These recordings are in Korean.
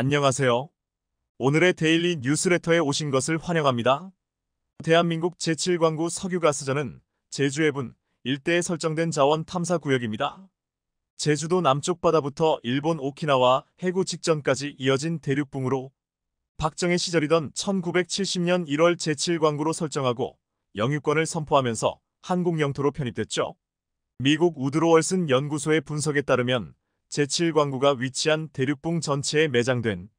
안녕하세요. 오늘의 데일리 뉴스레터에 오신 것을 환영합니다. 대한민국 제7광구 석유가스전은 제주해분 일대에 설정된 자원 탐사 구역입니다. 제주도 남쪽 바다부터 일본 오키나와 해구 직전까지 이어진 대륙붕으로 박정희 시절이던 1970년 1월 제7광구로 설정하고 영유권을 선포하면서 한국 영토로 편입됐죠. 미국 우드로 월슨 연구소의 분석에 따르면 제7광구가 위치한 대륙봉 전체에 매장된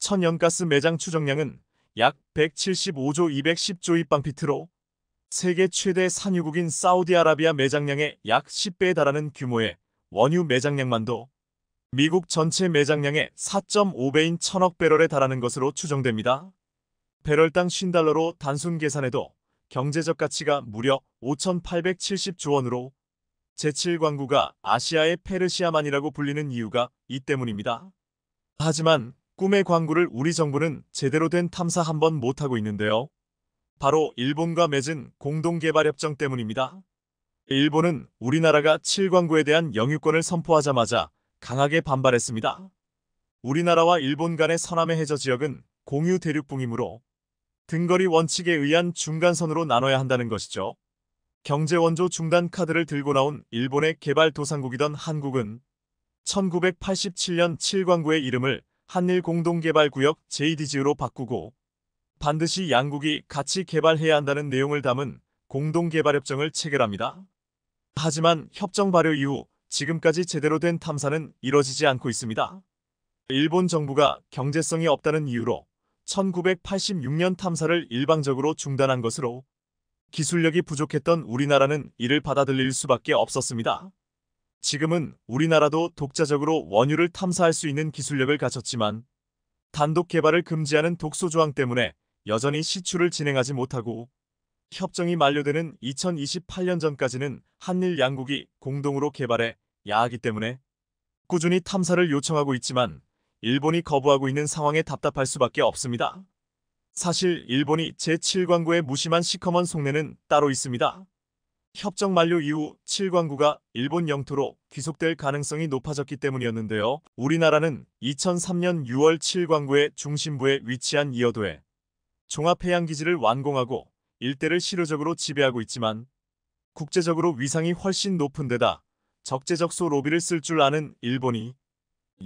천연가스 매장 추정량은 약 175조 210조 입방피트로 세계 최대 산유국인 사우디아라비아 매장량의 약 10배에 달하는 규모의 원유 매장량만도 미국 전체 매장량의 4.5배인 천억 배럴에 달하는 것으로 추정됩니다. 배럴당 50달러로 단순 계산해도 경제적 가치가 무려 5,870조 원으로 제7광구가 아시아의 페르시아만이라고 불리는 이유가 이 때문입니다. 하지만 꿈의 광구를 우리 정부는 제대로 된 탐사 한 번 못하고 있는데요. 바로 일본과 맺은 공동개발협정 때문입니다. 일본은 우리나라가 7광구에 대한 영유권을 선포하자마자 강하게 반발했습니다. 우리나라와 일본 간의 서남해 해저 지역은 공유 대륙붕이므로 등거리 원칙에 의한 중간선으로 나눠야 한다는 것이죠. 경제원조 중단 카드를 들고 나온 일본의 개발도상국이던 한국은 1987년 7광구의 이름을 한일공동개발구역 JDG로 바꾸고 반드시 양국이 같이 개발해야 한다는 내용을 담은 공동개발협정을 체결합니다. 하지만 협정 발효 이후 지금까지 제대로 된 탐사는 이뤄지지 않고 있습니다. 일본 정부가 경제성이 없다는 이유로 1986년 탐사를 일방적으로 중단한 것으로 기술력이 부족했던 우리나라는 이를 받아들일 수밖에 없었습니다. 지금은 우리나라도 독자적으로 원유를 탐사할 수 있는 기술력을 갖췄지만 단독 개발을 금지하는 독소 조항 때문에 여전히 시추를 진행하지 못하고 협정이 만료되는 2028년 전까지는 한일 양국이 공동으로 개발해 야하기 때문에 꾸준히 탐사를 요청하고 있지만 일본이 거부하고 있는 상황에 답답할 수밖에 없습니다. 사실 일본이 제7광구의 무심한 시커먼 속내는 따로 있습니다. 협정 만료 이후 7광구가 일본 영토로 귀속될 가능성이 높아졌기 때문이었는데요. 우리나라는 2003년 6월 7광구의 중심부에 위치한 이어도에 종합해양기지를 완공하고 일대를 실효적으로 지배하고 있지만 국제적으로 위상이 훨씬 높은 데다 적재적소 로비를 쓸 줄 아는 일본이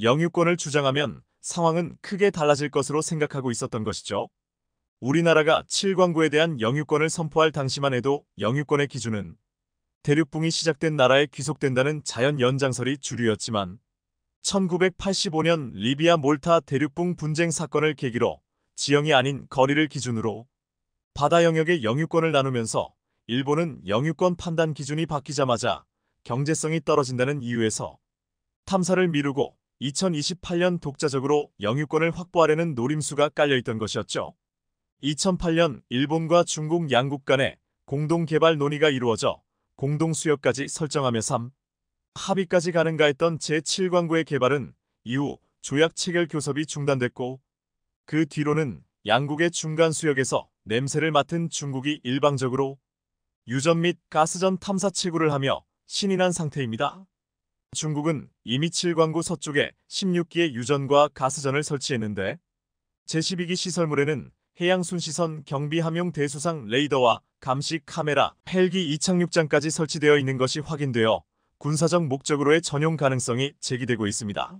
영유권을 주장하면 상황은 크게 달라질 것으로 생각하고 있었던 것이죠. 우리나라가 7광구에 대한 영유권을 선포할 당시만 해도 영유권의 기준은 대륙붕이 시작된 나라에 귀속된다는 자연 연장설이 주류였지만 1985년 리비아 몰타 대륙붕 분쟁 사건을 계기로 지형이 아닌 거리를 기준으로 바다 영역의 영유권을 나누면서 일본은 영유권 판단 기준이 바뀌자마자 경제성이 떨어진다는 이유에서 탐사를 미루고 2028년 독자적으로 영유권을 확보하려는 노림수가 깔려있던 것이었죠. 2008년 일본과 중국 양국 간의 공동 개발 논의가 이루어져 공동 수역까지 설정하며 3. 합의까지 가는가 했던 제7광구의 개발은 이후 조약 체결 교섭이 중단됐고 그 뒤로는 양국의 중간 수역에서 냄새를 맡은 중국이 일방적으로 유전 및 가스전 탐사 채굴을 하며 신인한 상태입니다. 중국은 이미 7광구 서쪽에 16기의 유전과 가스전을 설치했는데 제12기 시설물에는 해양 순시선 경비 함용 대수상 레이더와 감시 카메라, 헬기 이착륙장까지 설치되어 있는 것이 확인되어 군사적 목적으로의 전용 가능성이 제기되고 있습니다.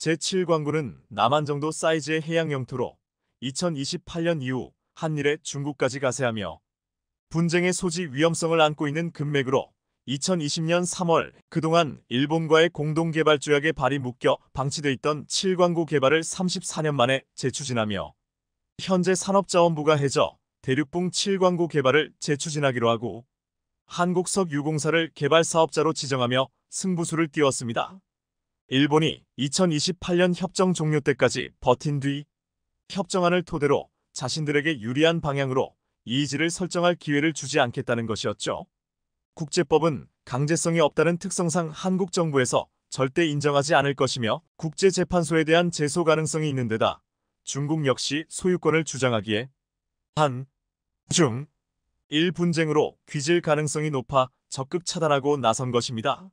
제7광군은 남한 정도 사이즈의 해양 영토로 2028년 이후 한일에 중국까지 가세하며 분쟁의 소지 위험성을 안고 있는 금맥으로 2020년 3월 그동안 일본과의 공동개발조약의 발이 묶여 방치돼 있던 7광구 개발을 34년 만에 재추진하며 현재 산업자원부가 해저 대륙붕 7광구 개발을 재추진하기로 하고 한국석 유공사를 개발 사업자로 지정하며 승부수를 띄웠습니다. 일본이 2028년 협정 종료 때까지 버틴 뒤 협정안을 토대로 자신들에게 유리한 방향으로 이의지를 설정할 기회를 주지 않겠다는 것이었죠. 국제법은 강제성이 없다는 특성상 한국 정부에서 절대 인정하지 않을 것이며 국제재판소에 대한 제소 가능성이 있는 데다 중국 역시 소유권을 주장하기에 한, 중, 일 분쟁으로 귀질 가능성이 높아 적극 차단하고 나선 것입니다.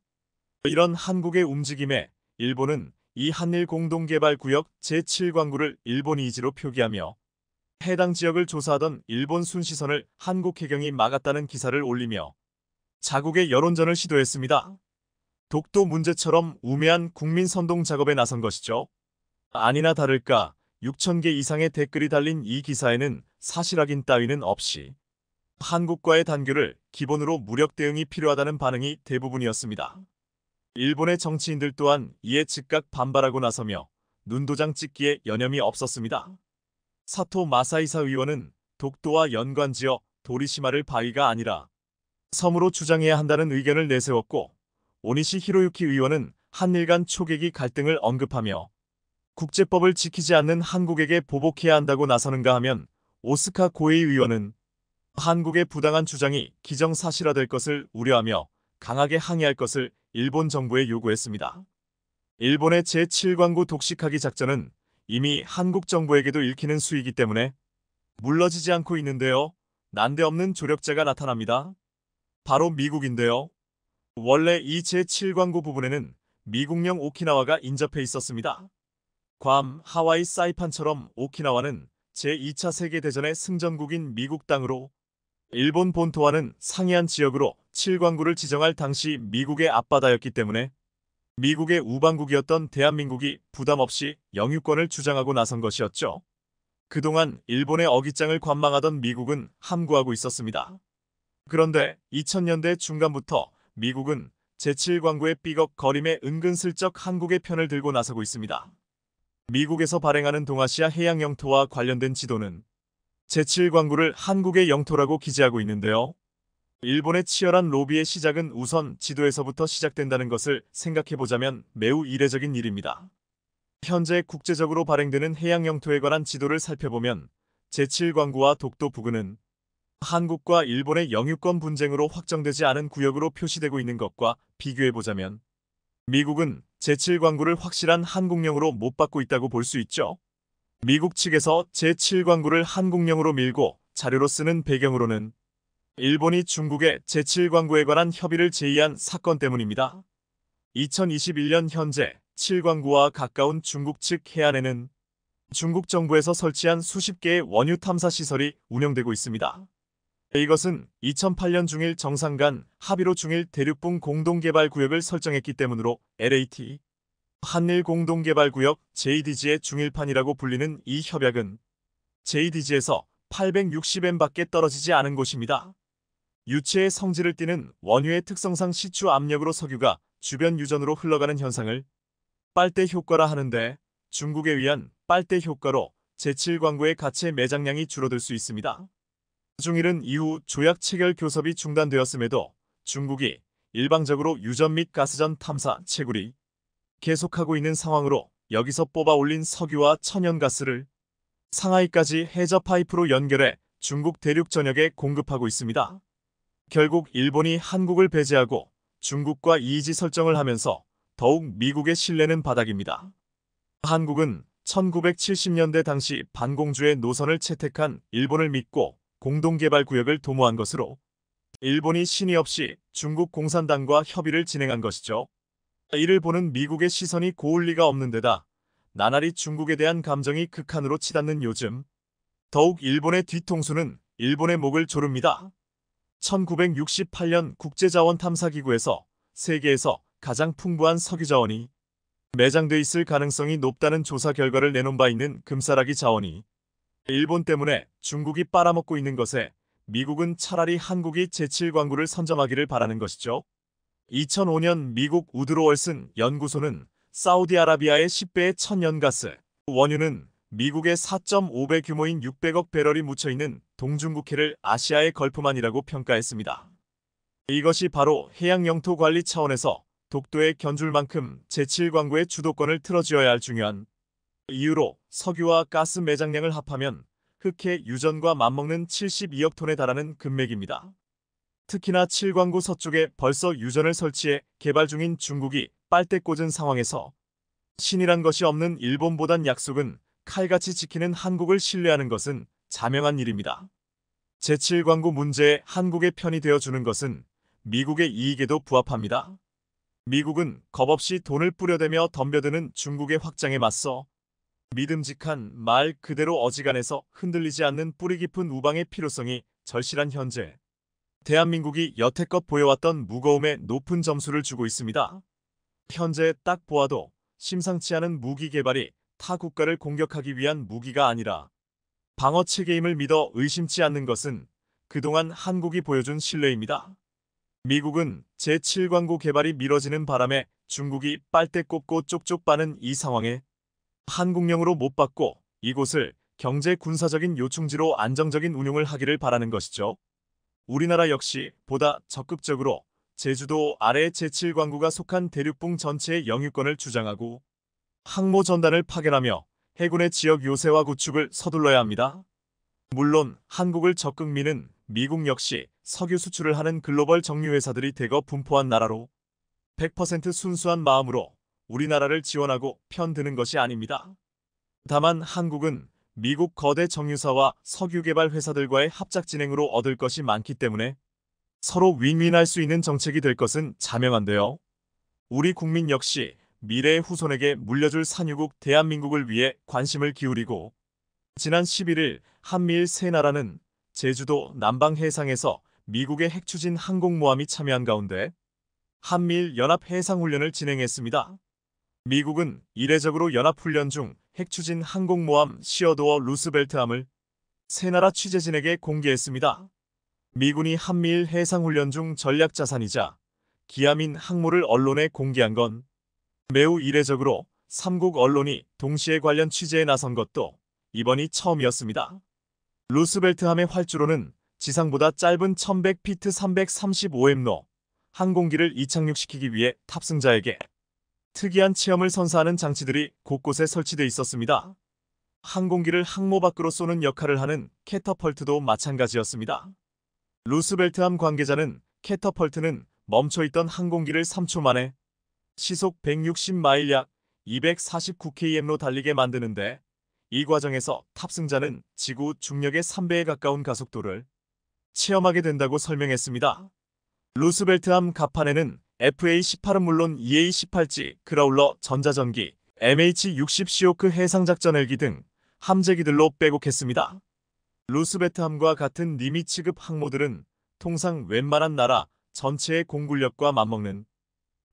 이런 한국의 움직임에 일본은 이 한일 공동개발구역 제7광구를 일본 이지로 표기하며 해당 지역을 조사하던 일본 순시선을 한국 해경이 막았다는 기사를 올리며 자국의 여론전을 시도했습니다. 독도 문제처럼 우매한 국민 선동 작업에 나선 것이죠. 아니나 다를까 6천 개 이상의 댓글이 달린 이 기사에는 사실 확인 따위는 없이 한국과의 단교를 기본으로 무력 대응이 필요하다는 반응이 대부분이었습니다. 일본의 정치인들 또한 이에 즉각 반발하고 나서며 눈도장 찍기에 여념이 없었습니다. 사토 마사이사 의원은 독도와 연관지어 도리시마를 바위가 아니라 섬으로 주장해야 한다는 의견을 내세웠고 오니시 히로유키 의원은 한일 간 초계기 갈등을 언급하며 국제법을 지키지 않는 한국에게 보복해야 한다고 나서는가 하면 오스카 고의 의원은 한국의 부당한 주장이 기정사실화될 것을 우려하며 강하게 항의할 것을 일본 정부에 요구했습니다. 일본의 제7광구 독식하기 작전은 이미 한국 정부에게도 읽히는 수이기 때문에 물러지지 않고 있는데요. 난데없는 조력자가 나타납니다. 바로 미국인데요. 원래 이 제7광구 부분에는 미국령 오키나와가 인접해 있었습니다. 괌, 하와이 사이판처럼 오키나와는 제2차 세계대전의 승전국인 미국 땅으로 일본 본토와는 상이한 지역으로 7광구를 지정할 당시 미국의 앞바다였기 때문에 미국의 우방국이었던 대한민국이 부담없이 영유권을 주장하고 나선 것이었죠. 그동안 일본의 어깃장을 관망하던 미국은 함구하고 있었습니다. 그런데 2000년대 중간부터 미국은 제7광구의 삐걱거림에 은근슬쩍 한국의 편을 들고 나서고 있습니다. 미국에서 발행하는 동아시아 해양 영토와 관련된 지도는 제7광구를 한국의 영토라고 기재하고 있는데요. 일본의 치열한 로비의 시작은 우선 지도에서부터 시작된다는 것을 생각해보자면 매우 이례적인 일입니다. 현재 국제적으로 발행되는 해양 영토에 관한 지도를 살펴보면 제7광구와 독도 부근은 한국과 일본의 영유권 분쟁으로 확정되지 않은 구역으로 표시되고 있는 것과 비교해보자면 미국은 제7광구를 확실한 한국령으로 못 받고 있다고 볼 수 있죠. 미국 측에서 제7광구를 한국령으로 밀고 자료로 쓰는 배경으로는 일본이 중국의 제7광구에 관한 협의를 제의한 사건 때문입니다. 2021년 현재 7광구와 가까운 중국 측 해안에는 중국 정부에서 설치한 수십 개의 원유 탐사 시설이 운영되고 있습니다. 이것은 2008년 중일 정상 간 합의로 중일 대륙붕 공동개발구역을 설정했기 때문으로 LAT, 한일 공동개발구역 JDG의 중일판이라고 불리는 이 협약은 JDG에서 8 6 0엔밖에 떨어지지 않은 곳입니다. 유체의 성질을 띠는 원유의 특성상 시추 압력으로 석유가 주변 유전으로 흘러가는 현상을 빨대 효과라 하는데 중국에 의한 빨대 효과로 제7광구의 가치 매장량이 줄어들 수 있습니다. 중일은 이후 조약 체결 교섭이 중단되었음에도 중국이 일방적으로 유전 및 가스전 탐사 채굴이 계속하고 있는 상황으로 여기서 뽑아 올린 석유와 천연가스를 상하이까지 해저 파이프로 연결해 중국 대륙 전역에 공급하고 있습니다. 결국 일본이 한국을 배제하고 중국과 이지 의 설정을 하면서 더욱 미국의 신뢰는 바닥입니다. 한국은 1970년대 당시 반공주의 노선을 채택한 일본을 믿고 공동개발구역을 도모한 것으로 일본이 신의 없이 중국 공산당과 협의를 진행한 것이죠. 이를 보는 미국의 시선이 고울 리가 없는 데다 나날이 중국에 대한 감정이 극한으로 치닫는 요즘 더욱 일본의 뒤통수는 일본의 목을 조릅니다. 1968년 국제자원탐사기구에서 세계에서 가장 풍부한 석유자원이 매장돼 있을 가능성이 높다는 조사 결과를 내놓은 바 있는 금사라기 자원이 일본 때문에 중국이 빨아먹고 있는 것에 미국은 차라리 한국이 제7광구를 선점하기를 바라는 것이죠. 2005년 미국 우드로 월슨 연구소는 사우디아라비아의 10배의 천연가스, 원유는 미국의 4.5배 규모인 600억 배럴이 묻혀있는 동중국해를 아시아의 걸프만이라고 평가했습니다. 이것이 바로 해양 영토 관리 차원에서 독도에 견줄 만큼 제7광구의 주도권을 틀어쥐어야 할 중요한 이유로 석유와 가스 매장량을 합하면 흑해 유전과 맞먹는 72억 톤에 달하는 금맥입니다. 특히나 칠광구 서쪽에 벌써 유전을 설치해 개발 중인 중국이 빨대 꽂은 상황에서 신이란 것이 없는 일본보단 약속은 칼같이 지키는 한국을 신뢰하는 것은 자명한 일입니다. 제7광구 문제에 한국의 편이 되어주는 것은 미국의 이익에도 부합합니다. 미국은 겁없이 돈을 뿌려대며 덤벼드는 중국의 확장에 맞서 믿음직한 말 그대로 어지간해서 흔들리지 않는 뿌리 깊은 우방의 필요성이 절실한 현재 대한민국이 여태껏 보여왔던 무거움에 높은 점수를 주고 있습니다. 현재 딱 보아도 심상치 않은 무기 개발이 타 국가를 공격하기 위한 무기가 아니라 방어 체계임을 믿어 의심치 않는 것은 그동안 한국이 보여준 신뢰입니다. 미국은 제7광구 개발이 미뤄지는 바람에 중국이 빨대 꼽고 쪽쪽 빠는 이 상황에 한국령으로 못 받고 이곳을 경제 군사적인 요충지로 안정적인 운용을 하기를 바라는 것이죠. 우리나라 역시 보다 적극적으로 제주도 아래 제7광구가 속한 대륙붕 전체의 영유권을 주장하고 항모 전단을 파견하며 해군의 지역 요새와 구축을 서둘러야 합니다. 물론 한국을 적극 미는 미국 역시 석유 수출을 하는 글로벌 정유회사들이 대거 분포한 나라로 100% 순수한 마음으로 우리나라를 지원하고 편드는 것이 아닙니다. 다만 한국은 미국 거대 정유사와 석유개발 회사들과의 합작 진행으로 얻을 것이 많기 때문에 서로 윈윈할 수 있는 정책이 될 것은 자명한데요. 우리 국민 역시 미래의 후손에게 물려줄 산유국 대한민국을 위해 관심을 기울이고 지난 11일 한미일 세 나라는 제주도 남방 해상에서 미국의 핵추진 항공모함이 참여한 가운데 한미일 연합 해상훈련을 진행했습니다. 미국은 이례적으로 연합훈련 중 핵추진 항공모함 시어도어 루스벨트함을 세 나라 취재진에게 공개했습니다. 미군이 한미일 해상훈련 중 전략자산이자 기함인 항모를 언론에 공개한 건 매우 이례적으로 3국 언론이 동시에 관련 취재에 나선 것도 이번이 처음이었습니다. 루스벨트함의 활주로는 지상보다 짧은 1100피트 335m로 항공기를 이착륙시키기 위해 탑승자에게 특이한 체험을 선사하는 장치들이 곳곳에 설치돼 있었습니다. 항공기를 항모 밖으로 쏘는 역할을 하는 캐터펄트도 마찬가지였습니다. 루스벨트함 관계자는 캐터펄트는 멈춰있던 항공기를 3초 만에 시속 160마일 약 249km로 달리게 만드는데 이 과정에서 탑승자는 지구 중력의 3배에 가까운 가속도를 체험하게 된다고 설명했습니다. 루스벨트함 갑판에는 FA-18은 물론 EA-18G, 그라울러, 전자전기, MH-60 c 오크 해상작전헬기 등 함재기들로 빼곡했습니다. 루스베트함과 같은 니미 취급 항모들은 통상 웬만한 나라 전체의 공군력과 맞먹는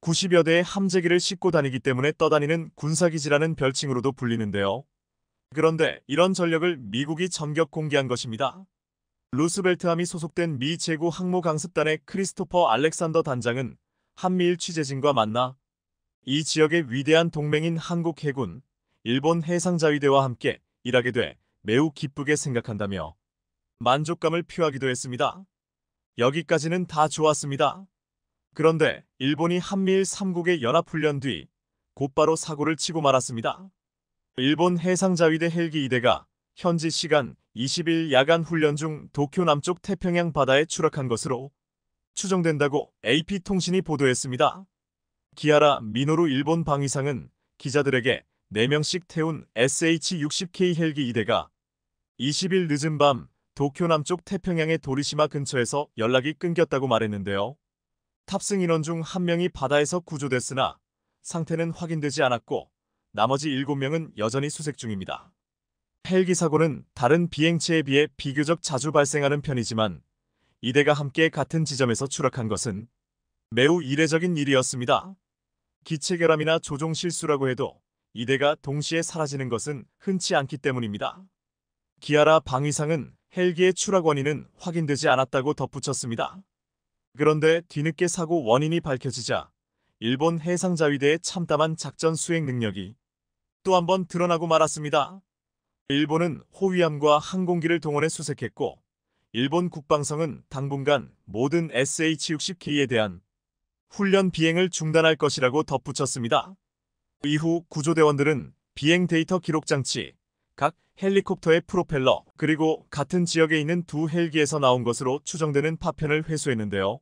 90여 대의 함재기를 싣고 다니기 때문에 떠다니는 군사기지라는 별칭으로도 불리는데요. 그런데 이런 전력을 미국이 전격 공개한 것입니다. 루스벨트함이 소속된 미 제구 항모 강습단의 크리스토퍼 알렉산더 단장은 한미일 취재진과 만나 이 지역의 위대한 동맹인 한국 해군, 일본 해상자위대와 함께 일하게 돼 매우 기쁘게 생각한다며 만족감을 표하기도 했습니다. 여기까지는 다 좋았습니다. 그런데 일본이 한미일 3국의 연합훈련 뒤 곧바로 사고를 치고 말았습니다. 일본 해상자위대 헬기 2대가 현지 시간 20일 야간 훈련 중 도쿄 남쪽 태평양 바다에 추락한 것으로 추정된다고 AP통신이 보도했습니다. 기아라 미노루 일본 방위상은 기자들에게 4명씩 태운 SH-60K 헬기 2대가 20일 늦은 밤 도쿄 남쪽 태평양의 도리시마 근처에서 연락이 끊겼다고 말했는데요. 탑승 인원 중 1명이 바다에서 구조됐으나 상태는 확인되지 않았고 나머지 7명은 여전히 수색 중입니다. 헬기 사고는 다른 비행체에 비해 비교적 자주 발생하는 편이지만 이대가 함께 같은 지점에서 추락한 것은 매우 이례적인 일이었습니다. 기체결함이나 조종 실수라고 해도 이대가 동시에 사라지는 것은 흔치 않기 때문입니다. 기아라 방위상은 헬기의 추락 원인은 확인되지 않았다고 덧붙였습니다. 그런데 뒤늦게 사고 원인이 밝혀지자 일본 해상자위대의 참담한 작전 수행 능력이 또 한 번 드러나고 말았습니다. 일본은 호위함과 항공기를 동원해 수색했고 일본 국방성은 당분간 모든 SH-60K에 대한 훈련 비행을 중단할 것이라고 덧붙였습니다. 이후 구조대원들은 비행 데이터 기록 장치, 각 헬리콥터의 프로펠러, 그리고 같은 지역에 있는 두 헬기에서 나온 것으로 추정되는 파편을 회수했는데요.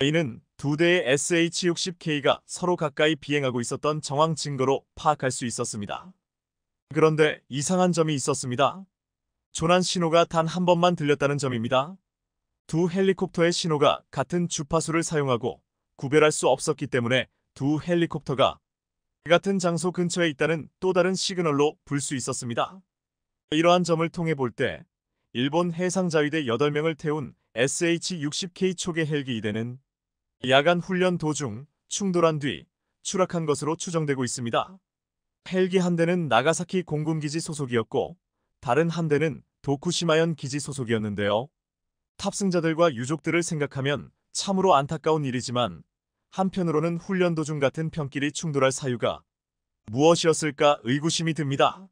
이는 두 대의 SH-60K가 서로 가까이 비행하고 있었던 정황 증거로 파악할 수 있었습니다. 그런데 이상한 점이 있었습니다. 조난 신호가 단 한 번만 들렸다는 점입니다. 두 헬리콥터의 신호가 같은 주파수를 사용하고 구별할 수 없었기 때문에 두 헬리콥터가 같은 장소 근처에 있다는 또 다른 시그널로 볼 수 있었습니다. 이러한 점을 통해 볼 때 일본 해상자위대 8명을 태운 SH-60K 초계 헬기 이대는 야간 훈련 도중 충돌한 뒤 추락한 것으로 추정되고 있습니다. 헬기 한 대는 나가사키 공군기지 소속이었고 다른 한 대는 도쿠시마현 기지 소속이었는데요. 탑승자들과 유족들을 생각하면 참으로 안타까운 일이지만 한편으로는 훈련 도중 같은 편끼리 충돌할 사유가 무엇이었을까 의구심이 듭니다.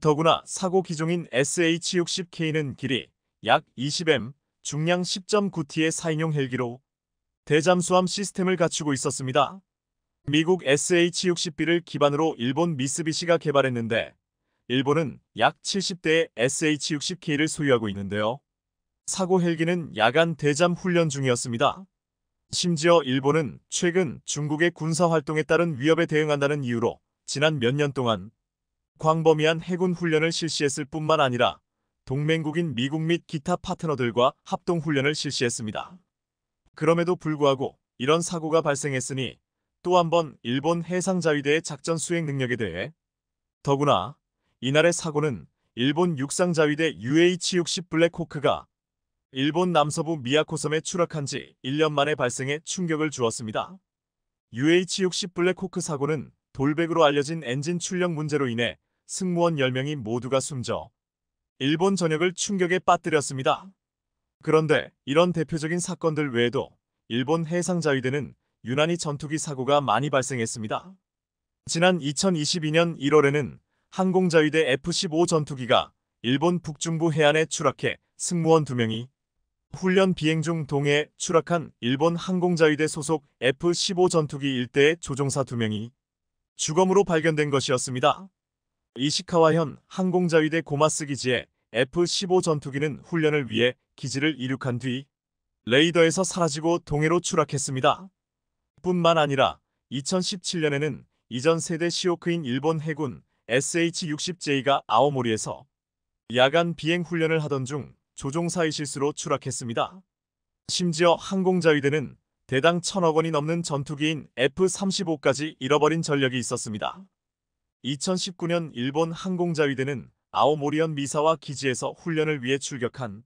더구나 사고 기종인 SH-60K는 길이 약 20m, 중량 10.9T의 4인용 헬기로 대잠수함 시스템을 갖추고 있었습니다. 미국 SH-60B를 기반으로 일본 미쓰비시가 개발했는데 일본은 약 70대의 SH-60K를 소유하고 있는데요. 사고 헬기는 야간 대잠 훈련 중이었습니다. 심지어 일본은 최근 중국의 군사활동에 따른 위협에 대응한다는 이유로 지난 몇 년 동안 광범위한 해군 훈련을 실시했을 뿐만 아니라 동맹국인 미국 및 기타 파트너들과 합동 훈련을 실시했습니다. 그럼에도 불구하고 이런 사고가 발생했으니 또한번 일본 해상자위대의 작전 수행 능력에 대해 더구나 이날의 사고는 일본 육상자위대 UH-60 블랙호크가 일본 남서부 미야코섬에 추락한 지 1년 만에 발생해 충격을 주었습니다. UH-60 블랙호크 사고는 돌백으로 알려진 엔진 출력 문제로 인해 승무원 10명이 모두가 숨져 일본 전역을 충격에 빠뜨렸습니다. 그런데 이런 대표적인 사건들 외에도 일본 해상자위대는 유난히 전투기 사고가 많이 발생했습니다. 지난 2022년 1월에는 항공자위대 F-15 전투기가 일본 북중부 해안에 추락해 승무원 2명이 훈련 비행 중 동해에 추락한 일본 항공자위대 소속 F-15 전투기 일대의 조종사 2명이 주검으로 발견된 것이었습니다. 이시카와현 항공자위대 고마스 기지에 F-15 전투기는 훈련을 위해 기지를 이륙한 뒤 레이더에서 사라지고 동해로 추락했습니다. 뿐만 아니라 2017년에는 이전 세대 시오크인 일본 해군 SH-60J가 아오모리에서 야간 비행 훈련을 하던 중 조종사의 실수로 추락했습니다. 심지어 항공자위대는 대당 천억 원이 넘는 전투기인 F-35까지 잃어버린 전력이 있었습니다. 2019년 일본 항공자위대는 아오모리현 미사와 기지에서 훈련을 위해 출격한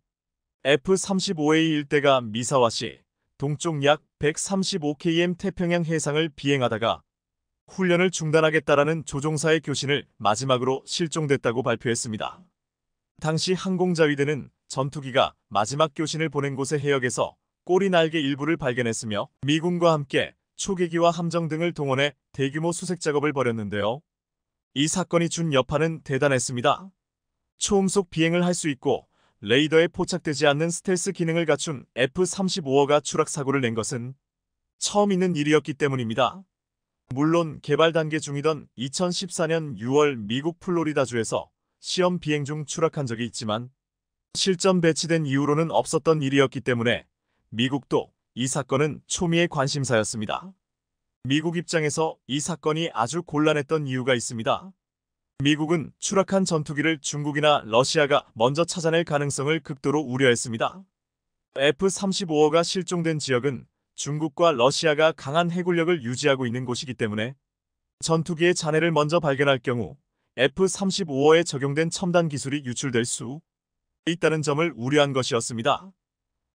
F-35A 일대가 미사와 시 동쪽 약 135km 태평양 해상을 비행하다가 훈련을 중단하겠다라는 조종사의 교신을 마지막으로 실종됐다고 발표했습니다. 당시 항공자위대는 전투기가 마지막 교신을 보낸 곳의 해역에서 꼬리 날개 일부를 발견했으며 미군과 함께 초계기와 함정 등을 동원해 대규모 수색 작업을 벌였는데요. 이 사건이 준 여파는 대단했습니다. 초음속 비행을 할 수 있고 레이더에 포착되지 않는 스텔스 기능을 갖춘 F-35호가 추락 사고를 낸 것은 처음 있는 일이었기 때문입니다. 물론 개발 단계 중이던 2014년 6월 미국 플로리다주에서 시험 비행 중 추락한 적이 있지만 실전 배치된 이후로는 없었던 일이었기 때문에 미국도 이 사건은 초미의 관심사였습니다. 미국 입장에서 이 사건이 아주 곤란했던 이유가 있습니다. 미국은 추락한 전투기를 중국이나 러시아가 먼저 찾아낼 가능성을 극도로 우려했습니다. f 3 5가 실종된 지역은 중국과 러시아가 강한 해군력을 유지하고 있는 곳이기 때문에 전투기의 잔해를 먼저 발견할 경우 F-35에 적용된 첨단 기술이 유출될 수 있다는 점을 우려한 것이었습니다.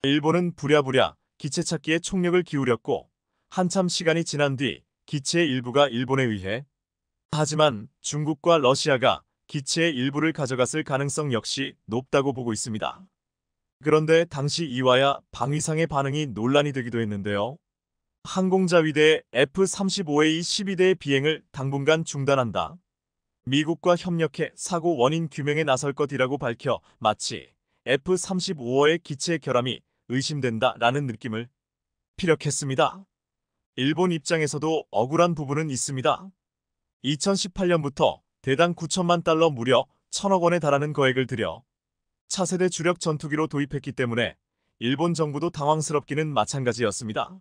일본은 부랴부랴 기체 찾기에 총력을 기울였고 한참 시간이 지난 뒤 기체의 일부가 일본에 의해 하지만 중국과 러시아가 기체의 일부를 가져갔을 가능성 역시 높다고 보고 있습니다. 그런데 당시 이와야 방위상의 반응이 논란이 되기도 했는데요. 항공자위대 F-35A 12대의 비행을 당분간 중단한다. 미국과 협력해 사고 원인 규명에 나설 것이라고 밝혀 마치 F-35의 기체 결함이 의심된다라는 느낌을 피력했습니다. 일본 입장에서도 억울한 부분은 있습니다. 2018년부터 대당 9천만 달러 무려 1 천억 원에 달하는 거액을 들여 차세대 주력 전투기로 도입했기 때문에 일본 정부도 당황스럽기는 마찬가지였습니다.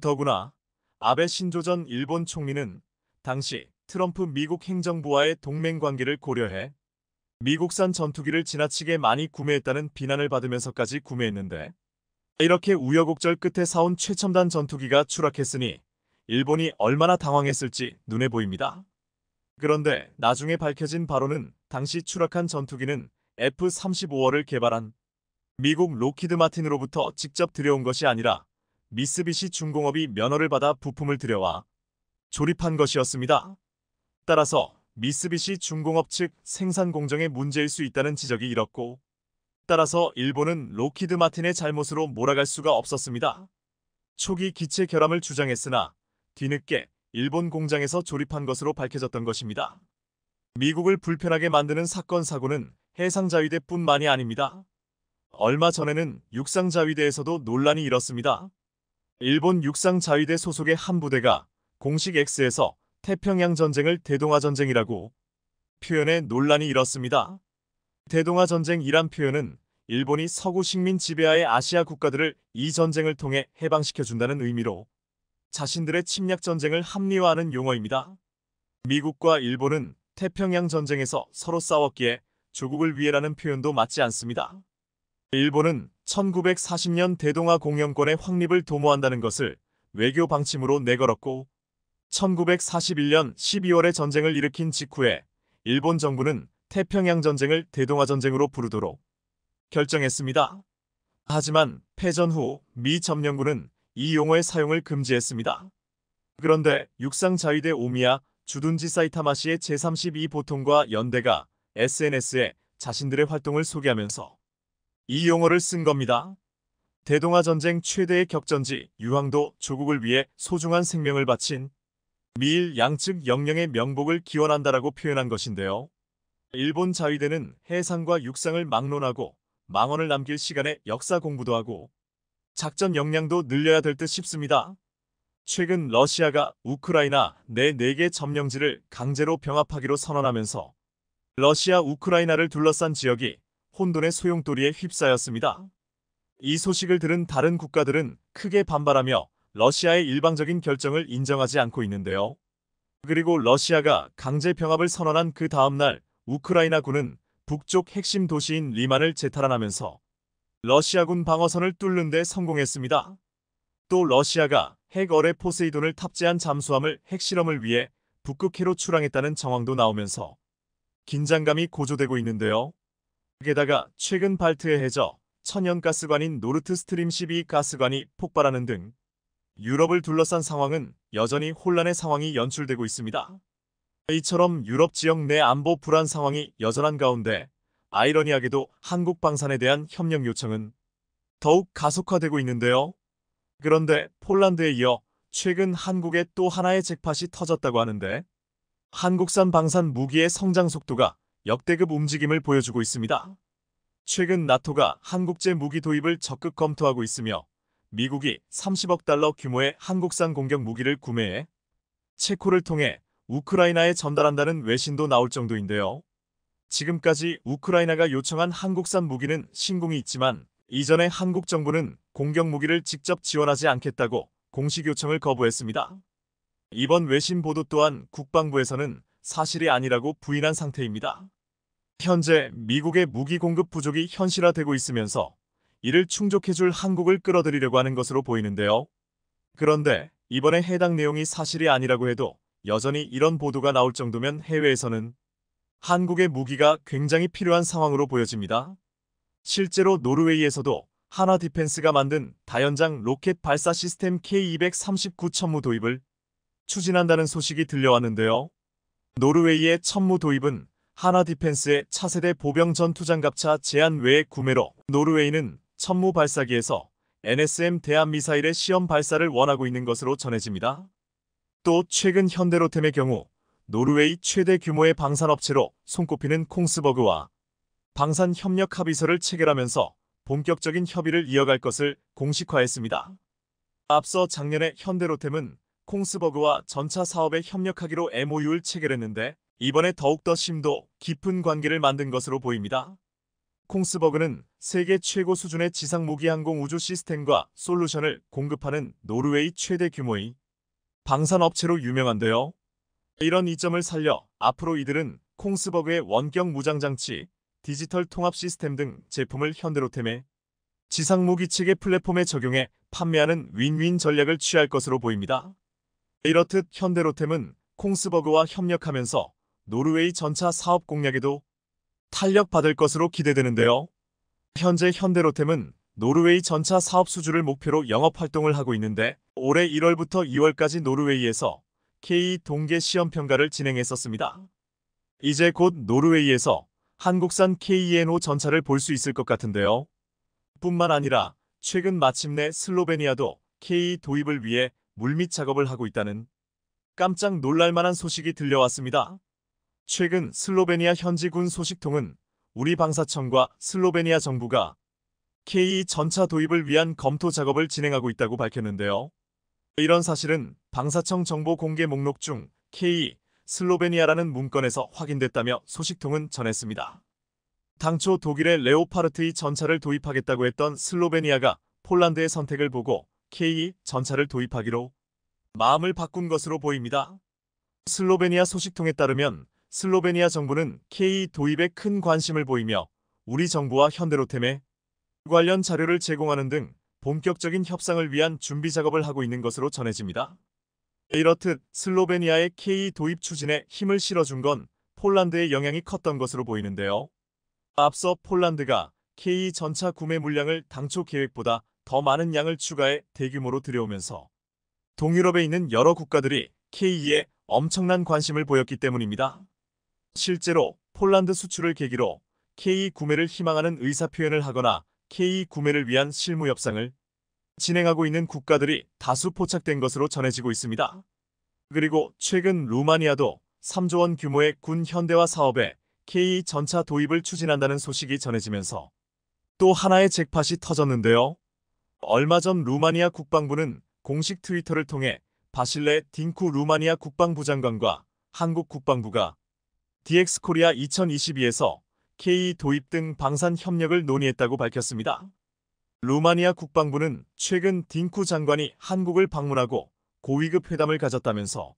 더구나 아베 신조전 일본 총리는 당시 트럼프 미국 행정부와의 동맹 관계를 고려해 미국산 전투기를 지나치게 많이 구매했다는 비난을 받으면서까지 구매했는데 이렇게 우여곡절 끝에 사온 최첨단 전투기가 추락했으니 일본이 얼마나 당황했을지 눈에 보입니다. 그런데 나중에 밝혀진 바로는 당시 추락한 전투기는 F-35를 개발한 미국 로키드 마틴으로부터 직접 들여온 것이 아니라 미쓰비시 중공업이 면허를 받아 부품을 들여와 조립한 것이었습니다. 따라서 미쓰비시 중공업 측 생산 공정의 문제일 수 있다는 지적이 일었고 따라서 일본은 로키드 마틴의 잘못으로 몰아갈 수가 없었습니다. 초기 기체 결함을 주장했으나 뒤늦게 일본 공장에서 조립한 것으로 밝혀졌던 것입니다. 미국을 불편하게 만드는 사건 사고는 해상자위대뿐만이 아닙니다. 얼마 전에는 육상자위대에서도 논란이 일었습니다. 일본 육상자위대 소속의 한 부대가 공식 X에서 태평양 전쟁을 대동아 전쟁이라고 표현해 논란이 일었습니다. 대동아 전쟁이란 표현은 일본이 서구 식민 지배하의 아시아 국가들을 이 전쟁을 통해 해방시켜준다는 의미로 자신들의 침략 전쟁을 합리화하는 용어입니다. 미국과 일본은 태평양 전쟁에서 서로 싸웠기에 조국을 위해라는 표현도 맞지 않습니다. 일본은 1940년 대동아 공영권의 확립을 도모한다는 것을 외교 방침으로 내걸었고 1941년 12월에 전쟁을 일으킨 직후에 일본 정부는 태평양 전쟁을 대동아 전쟁으로 부르도록 결정했습니다. 하지만 패전 후 미 점령군은 이 용어의 사용을 금지했습니다. 그런데 육상 자위대 오미야 주둔지 사이타마시의 제32 보통과 연대가 SNS에 자신들의 활동을 소개하면서 이 용어를 쓴 겁니다. 대동아 전쟁 최대의 격전지 유황도 조국을 위해 소중한 생명을 바친 미일 양측 영령의 명복을 기원한다라고 표현한 것인데요. 일본 자위대는 해상과 육상을 막론하고 망언을 남길 시간에 역사 공부도 하고 작전 역량도 늘려야 될 듯 싶습니다. 최근 러시아가 우크라이나 내 4개 점령지를 강제로 병합하기로 선언하면서 러시아 우크라이나를 둘러싼 지역이 혼돈의 소용돌이에 휩싸였습니다. 이 소식을 들은 다른 국가들은 크게 반발하며 러시아의 일방적인 결정을 인정하지 않고 있는데요. 그리고 러시아가 강제 병합을 선언한 그 다음날 우크라이나군은 북쪽 핵심 도시인 리만을 재탈환하면서 러시아군 방어선을 뚫는 데 성공했습니다. 또 러시아가 핵어뢰 포세이돈을 탑재한 잠수함을 핵실험을 위해 북극해로 출항했다는 정황도 나오면서 긴장감이 고조되고 있는데요. 게다가 최근 발트해 해저 천연가스관인 노르트 스트림 12 가스관이 폭발하는 등 유럽을 둘러싼 상황은 여전히 혼란의 상황이 연출되고 있습니다. 이처럼 유럽 지역 내 안보 불안 상황이 여전한 가운데 아이러니하게도 한국 방산에 대한 협력 요청은 더욱 가속화되고 있는데요. 그런데 폴란드에 이어 최근 한국에 또 하나의 잭팟이 터졌다고 하는데 한국산 방산 무기의 성장 속도가 역대급 움직임을 보여주고 있습니다. 최근 나토가 한국제 무기 도입을 적극 검토하고 있으며 미국이 30억 달러 규모의 한국산 공격 무기를 구매해 체코를 통해 우크라이나에 전달한다는 외신도 나올 정도인데요. 지금까지 우크라이나가 요청한 한국산 무기는 신공이 있지만 이전에 한국 정부는 공격 무기를 직접 지원하지 않겠다고 공식 요청을 거부했습니다. 이번 외신 보도 또한 국방부에서는 사실이 아니라고 부인한 상태입니다. 현재 미국의 무기 공급 부족이 현실화되고 있으면서 이를 충족해줄 한국을 끌어들이려고 하는 것으로 보이는데요. 그런데 이번에 해당 내용이 사실이 아니라고 해도 여전히 이런 보도가 나올 정도면 해외에서는 한국의 무기가 굉장히 필요한 상황으로 보여집니다. 실제로 노르웨이에서도 하나 디펜스가 만든 다연장 로켓 발사 시스템 K239 천무 도입을 추진한다는 소식이 들려왔는데요. 노르웨이의 천무 도입은 하나 디펜스의 차세대 보병 전투장갑차 제한 외의 구매로 노르웨이는 천무 발사기에서 NSM 대한 미사일의 시험 발사를 원하고 있는 것으로 전해집니다. 또 최근 현대로템의 경우 노르웨이 최대 규모의 방산업체로 손꼽히는 콩스버그와 방산 협력 합의서를 체결하면서 본격적인 협의를 이어갈 것을 공식화했습니다. 앞서 작년에 현대로템은 콩스버그와 전차 사업에 협력하기로 MOU를 체결했는데 이번에 더욱더 심도 깊은 관계를 만든 것으로 보입니다. 콩스버그는 세계 최고 수준의 지상 무기 항공 우주 시스템과 솔루션을 공급하는 노르웨이 최대 규모의 방산업체로 유명한데요. 이런 이점을 살려 앞으로 이들은 콩스버그의 원격 무장장치, 디지털 통합 시스템 등 제품을 현대로템의 지상 무기 측의 플랫폼에 적용해 판매하는 윈윈 전략을 취할 것으로 보입니다. 이렇듯 현대로템은 콩스버그와 협력하면서 노르웨이 전차 사업 공략에도 탄력받을 것으로 기대되는데요. 현재 현대로템은 노르웨이 전차 사업 수주를 목표로 영업활동을 하고 있는데 올해 1월부터 2월까지 노르웨이에서 K 동계 시험평가를 진행했었습니다. 이제 곧 노르웨이에서 한국산 KNO 전차를 볼 수 있을 것 같은데요. 뿐만 아니라 최근 마침내 슬로베니아도 K 도입을 위해 물밑 작업을 하고 있다는 깜짝 놀랄만한 소식이 들려왔습니다. 최근 슬로베니아 현지군 소식통은 우리 방사청과 슬로베니아 정부가 k e 전차 도입을 위한 검토 작업을 진행하고 있다고 밝혔는데요. 이런 사실은 방사청 정보 공개 목록 중 k e 슬로베니아라는 문건에서 확인됐다며 소식통은 전했습니다. 당초 독일의 레오파르트 2 전차를 도입하겠다고 했던 슬로베니아가 폴란드의 선택을 보고 K 전차를 도입하기로 마음을 바꾼 것으로 보입니다. 슬로베니아 소식통에 따르면 슬로베니아 정부는 K 도입에 큰 관심을 보이며 우리 정부와 현대로템에 관련 자료를 제공하는 등 본격적인 협상을 위한 준비 작업을 하고 있는 것으로 전해집니다. 이렇듯 슬로베니아의 K 도입 추진에 힘을 실어준 건 폴란드의 영향이 컸던 것으로 보이는데요. 앞서 폴란드가 K 전차 구매 물량을 당초 계획보다 더 많은 양을 추가해 대규모로 들여오면서 동유럽에 있는 여러 국가들이 K에 2 엄청난 관심을 보였기 때문입니다. 실제로 폴란드 수출을 계기로 K 2 구매를 희망하는 의사표현을 하거나 K 2 구매를 위한 실무 협상을 진행하고 있는 국가들이 다수 포착된 것으로 전해지고 있습니다. 그리고 최근 루마니아도 3조 원 규모의 군 현대화 사업에 K 2 전차 도입을 추진한다는 소식이 전해지면서 또 하나의 잭팟이 터졌는데요. 얼마 전 루마니아 국방부는 공식 트위터를 통해 바실레 딩쿠 루마니아 국방부 장관과 한국 국방부가 DX코리아 2022에서 K e 도입 등 방산 협력을 논의했다고 밝혔습니다. 루마니아 국방부는 최근 딩쿠 장관이 한국을 방문하고 고위급 회담을 가졌다면서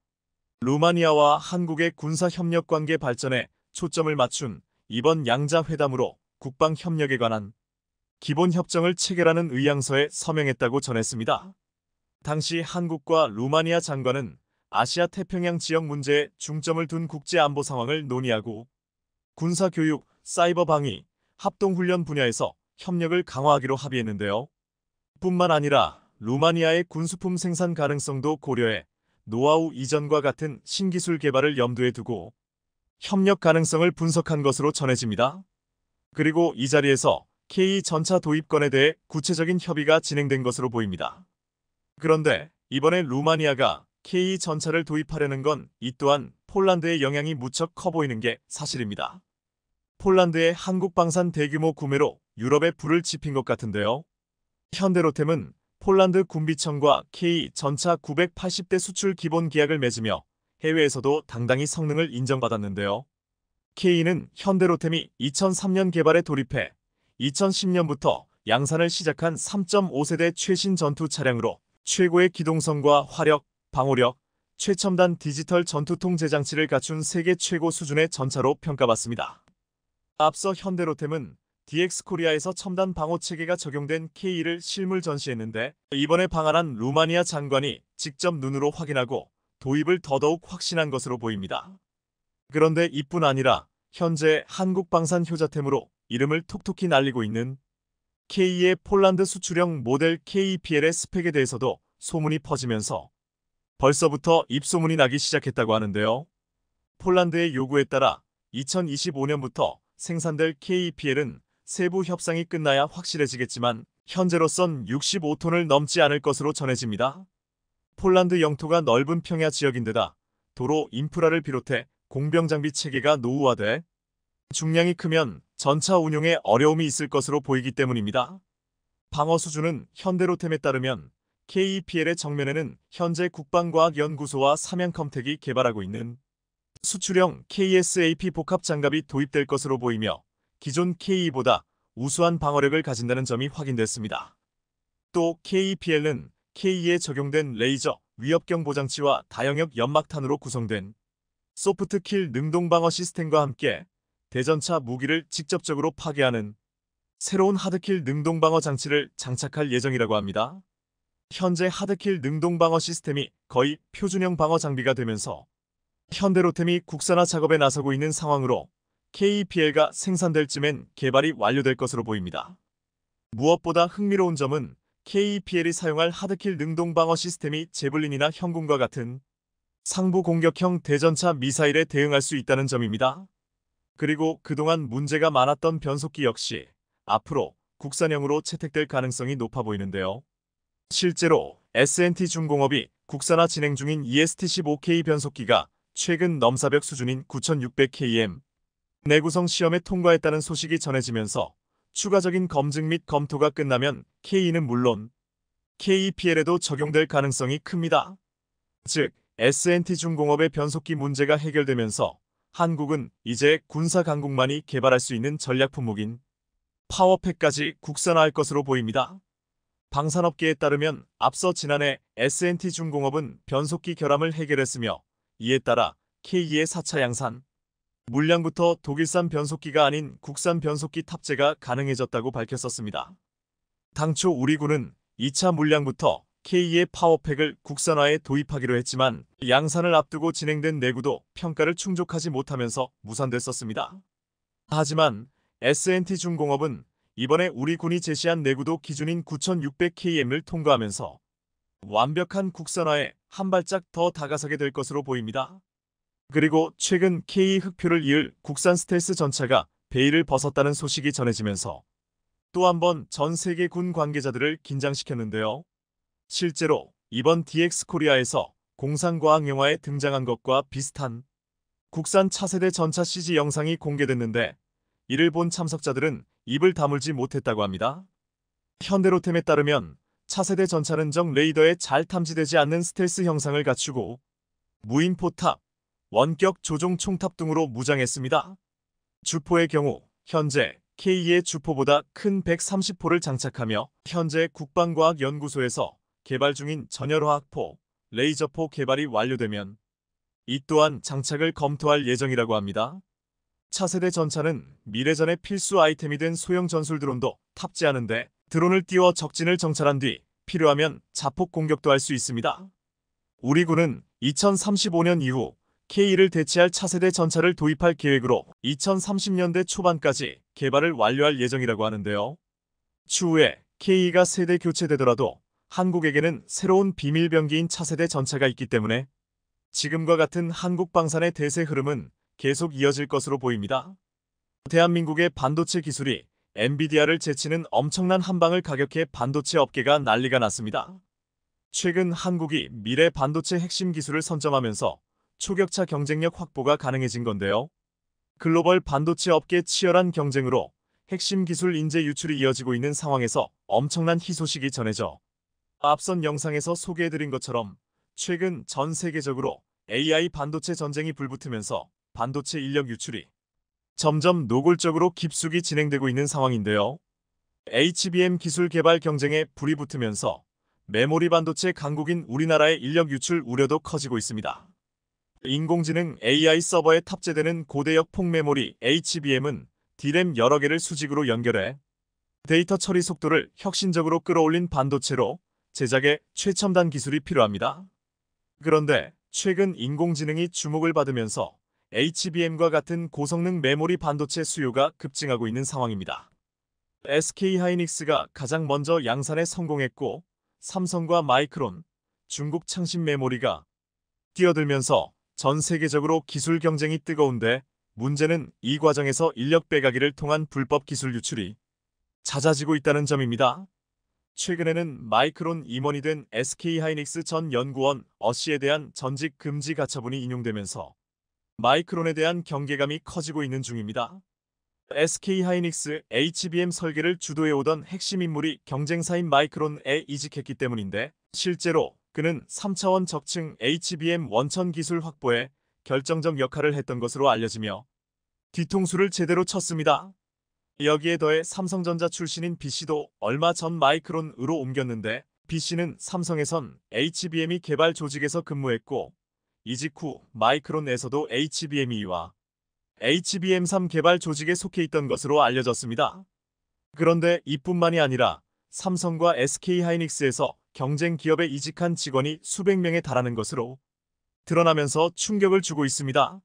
루마니아와 한국의 군사협력 관계 발전에 초점을 맞춘 이번 양자 회담으로 국방협력에 관한 기본 협정을 체결하는 의향서에 서명했다고 전했습니다. 당시 한국과 루마니아 장관은 아시아 태평양 지역 문제에 중점을 둔 국제 안보 상황을 논의하고 군사 교육, 사이버 방위, 합동훈련 분야에서 협력을 강화하기로 합의했는데요. 뿐만 아니라 루마니아의 군수품 생산 가능성도 고려해 노하우 이전과 같은 신기술 개발을 염두에 두고 협력 가능성을 분석한 것으로 전해집니다. 그리고 이 자리에서 K전차 도입권에 대해 구체적인 협의가 진행된 것으로 보입니다. 그런데 이번에 루마니아가 K전차를 도입하려는 건 이 또한 폴란드의 영향이 무척 커 보이는 게 사실입니다. 폴란드의 한국 방산 대규모 구매로 유럽의 불을 지핀 것 같은데요. 현대로템은 폴란드 군비청과 K전차 980대 수출 기본 계약을 맺으며 해외에서도 당당히 성능을 인정받았는데요. K는 현대로템이 2003년 개발에 돌입해 2010년부터 양산을 시작한 3.5세대 최신 전투 차량으로 최고의 기동성과 화력, 방호력, 최첨단 디지털 전투통 제장치를 갖춘 세계 최고 수준의 전차로 평가받습니다. 앞서 현대로템은 DX코리아에서 첨단 방호 체계가 적용된 k 2를 실물 전시했는데 이번에 방한한 루마니아 장관이 직접 눈으로 확인하고 도입을 더더욱 확신한 것으로 보입니다. 그런데 이뿐 아니라 현재 한국 방산 효자템으로 이름을 톡톡히 날리고 있는 K의 폴란드 수출형 모델 KPL의 스펙에 대해서도 소문이 퍼지면서 벌써부터 입소문이 나기 시작했다고 하는데요. 폴란드의 요구에 따라 2025년부터 생산될 KPL은 세부 협상이 끝나야 확실해지겠지만 현재로선 65톤을 넘지 않을 것으로 전해집니다. 폴란드 영토가 넓은 평야 지역인데다 도로 인프라를 비롯해 공병장비 체계가 노후화돼 중량이 크면 전차 운용에 어려움이 있을 것으로 보이기 때문입니다. 방어 수준은 현대로템에 따르면 KEPL의 정면에는 현재 국방과학연구소와 삼양컴택이 개발하고 있는 수출형 KSAP 복합 장갑이 도입될 것으로 보이며 기존 KE보다 우수한 방어력을 가진다는 점이 확인됐습니다. 또 KEPL은 KE에 적용된 레이저, 위협경 보장치와 다영역 연막탄으로 구성된 소프트킬 능동방어 시스템과 함께 대전차 무기를 직접적으로 파괴하는 새로운 하드킬 능동방어 장치를 장착할 예정이라고 합니다. 현재 하드킬 능동방어 시스템이 거의 표준형 방어 장비가 되면서 현대로템이 국산화 작업에 나서고 있는 상황으로 KEPL가 생산될 쯤엔 개발이 완료될 것으로 보입니다. 무엇보다 흥미로운 점은 KEPL이 사용할 하드킬 능동방어 시스템이 제블린이나 현군과 같은 상부 공격형 대전차 미사일에 대응할 수 있다는 점입니다. 그리고 그동안 문제가 많았던 변속기 역시 앞으로 국산형으로 채택될 가능성이 높아 보이는데요. 실제로 S&T 중공업이 국산화 진행 중인 EST15K 변속기가 최근 넘사벽 수준인 9600km 내구성 시험에 통과했다는 소식이 전해지면서 추가적인 검증 및 검토가 끝나면 K는 물론 KEPL에도 적용될 가능성이 큽니다. 즉, S&T 중공업의 변속기 문제가 해결되면서 한국은 이제 군사 강국만이 개발할 수 있는 전략 품목인 파워팩까지 국산화할 것으로 보입니다. 방산업계에 따르면 앞서 지난해 S&T 중공업은 변속기 결함을 해결했으며 이에 따라 K의 4차 양산 물량부터 독일산 변속기가 아닌 국산 변속기 탑재가 가능해졌다고 밝혔었습니다. 당초 우리 군은 2차 물량부터 K의 파워팩을 국산화에 도입하기로 했지만 양산을 앞두고 진행된 내구도 평가를 충족하지 못하면서 무산됐었습니다. 하지만 S&T 중공업은 이번에 우리 군이 제시한 내구도 기준인 9600km을 통과하면서 완벽한 국산화에 한 발짝 더 다가서게 될 것으로 보입니다. 그리고 최근 K 흑표를 이을 국산 스텔스 전차가 베일을 벗었다는 소식이 전해지면서 또 한 번 전 세계 군 관계자들을 긴장시켰는데요. 실제로 이번 DX코리아에서 공상과학 영화에 등장한 것과 비슷한 국산 차세대 전차 CG 영상이 공개됐는데 이를 본 참석자들은 입을 다물지 못했다고 합니다. 현대로템에 따르면 차세대 전차는 정 레이더에 잘 탐지되지 않는 스텔스 형상을 갖추고 무인포탑, 원격 조종 총탑 등으로 무장했습니다. 주포의 경우 현재 K의 2 주포보다 큰 130포를 장착하며 현재 국방과학연구소에서 개발 중인 전열화학포, 레이저포 개발이 완료되면 이 또한 장착을 검토할 예정이라고 합니다. 차세대 전차는 미래전의 필수 아이템이 된 소형 전술 드론도 탑재하는데 드론을 띄워 적진을 정찰한 뒤 필요하면 자폭 공격도 할 수 있습니다. 우리 군은 2035년 이후 K1을 대체할 차세대 전차를 도입할 계획으로 2030년대 초반까지 개발을 완료할 예정이라고 하는데요. 추후에 K2가 세대 교체되더라도 한국에게는 새로운 비밀병기인 차세대 전차가 있기 때문에 지금과 같은 한국 방산의 대세 흐름은 계속 이어질 것으로 보입니다. 대한민국의 반도체 기술이 엔비디아를 제치는 엄청난 한방을 가격해 반도체 업계가 난리가 났습니다. 최근 한국이 미래 반도체 핵심 기술을 선점하면서 초격차 경쟁력 확보가 가능해진 건데요. 글로벌 반도체 업계 치열한 경쟁으로 핵심 기술 인재 유출이 이어지고 있는 상황에서 엄청난 희소식이 전해져 앞선 영상에서 소개해드린 것처럼 최근 전 세계적으로 AI 반도체 전쟁이 불붙으면서 반도체 인력 유출이 점점 노골적으로 깊숙이 진행되고 있는 상황인데요. HBM 기술 개발 경쟁에 불이 붙으면서 메모리 반도체 강국인 우리나라의 인력 유출 우려도 커지고 있습니다. 인공지능 AI 서버에 탑재되는 고대역 폭메모리 HBM은 D램 여러 개를 수직으로 연결해 데이터 처리 속도를 혁신적으로 끌어올린 반도체로 제작에 최첨단 기술이 필요합니다. 그런데 최근 인공지능이 주목을 받으면서 HBM과 같은 고성능 메모리 반도체 수요가 급증하고 있는 상황입니다. SK하이닉스가 가장 먼저 양산에 성공했고 삼성과 마이크론, 중국 창신 메모리가 뛰어들면서 전 세계적으로 기술 경쟁이 뜨거운데 문제는 이 과정에서 인력 빼가기를 통한 불법 기술 유출이 잦아지고 있다는 점입니다. 최근에는 마이크론 임원이 된 SK하이닉스 전 연구원 어씨에 대한 전직 금지 가처분이 인용되면서 마이크론에 대한 경계감이 커지고 있는 중입니다. SK하이닉스 HBM 설계를 주도해오던 핵심 인물이 경쟁사인 마이크론에 이직했기 때문인데 실제로 그는 3차원 적층 HBM 원천 기술 확보에 결정적 역할을 했던 것으로 알려지며 뒤통수를 제대로 쳤습니다. 여기에 더해 삼성전자 출신인 B씨도 얼마 전 마이크론으로 옮겼는데 B씨는 삼성에선 HBM이 개발 조직에서 근무했고 이직 후 마이크론에서도 HBM2와 HBM3 개발 조직에 속해 있던 것으로 알려졌습니다. 그런데 이뿐만이 아니라 삼성과 SK하이닉스에서 경쟁 기업에 이직한 직원이 수백 명에 달하는 것으로 드러나면서 충격을 주고 있습니다.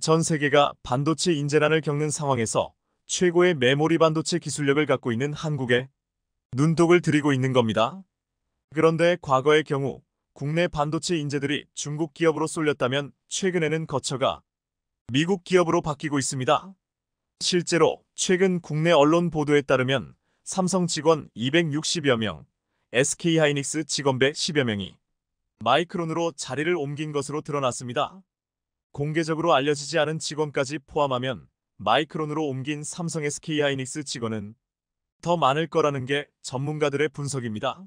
전 세계가 반도체 인재란을 겪는 상황에서 최고의 메모리 반도체 기술력을 갖고 있는 한국에 눈독을 들이고 있는 겁니다. 그런데 과거의 경우 국내 반도체 인재들이 중국 기업으로 쏠렸다면 최근에는 거처가 미국 기업으로 바뀌고 있습니다. 실제로 최근 국내 언론 보도에 따르면 삼성 직원 260여 명, SK하이닉스 직원 110여 명이 마이크론으로 자리를 옮긴 것으로 드러났습니다. 공개적으로 알려지지 않은 직원까지 포함하면 마이크론으로 옮긴 삼성 SK 하이닉스 직원은 더 많을 거라는 게 전문가들의 분석입니다.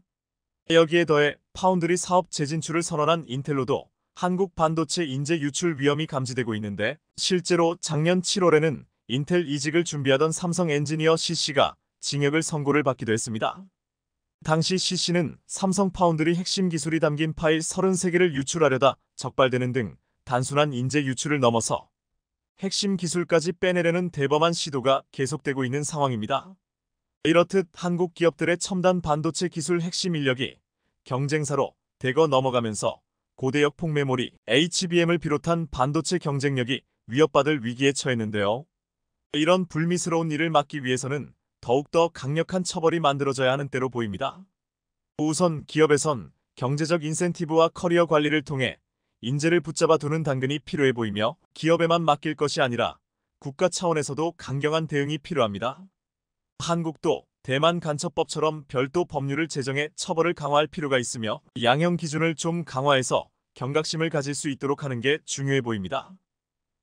여기에 더해 파운드리 사업 재진출을 선언한 인텔로도 한국 반도체 인재 유출 위험이 감지되고 있는데 실제로 작년 7월에는 인텔 이직을 준비하던 삼성 엔지니어 CC가 징역을 선고를 받기도 했습니다. 당시 CC는 삼성 파운드리 핵심 기술이 담긴 파일 33개를 유출하려다 적발되는 등 단순한 인재 유출을 넘어서 핵심 기술까지 빼내려는 대범한 시도가 계속되고 있는 상황입니다. 이렇듯 한국 기업들의 첨단 반도체 기술 핵심 인력이 경쟁사로 대거 넘어가면서 고대역폭 메모리 HBM을 비롯한 반도체 경쟁력이 위협받을 위기에 처했는데요. 이런 불미스러운 일을 막기 위해서는 더욱더 강력한 처벌이 만들어져야 하는 때로 보입니다. 우선 기업에선 경제적 인센티브와 커리어 관리를 통해 인재를 붙잡아 두는 당근이 필요해 보이며 기업에만 맡길 것이 아니라 국가 차원에서도 강경한 대응이 필요합니다. 한국도 대만 간첩법처럼 별도 법률을 제정해 처벌을 강화할 필요가 있으며 양형 기준을 좀 강화해서 경각심을 가질 수 있도록 하는 게 중요해 보입니다.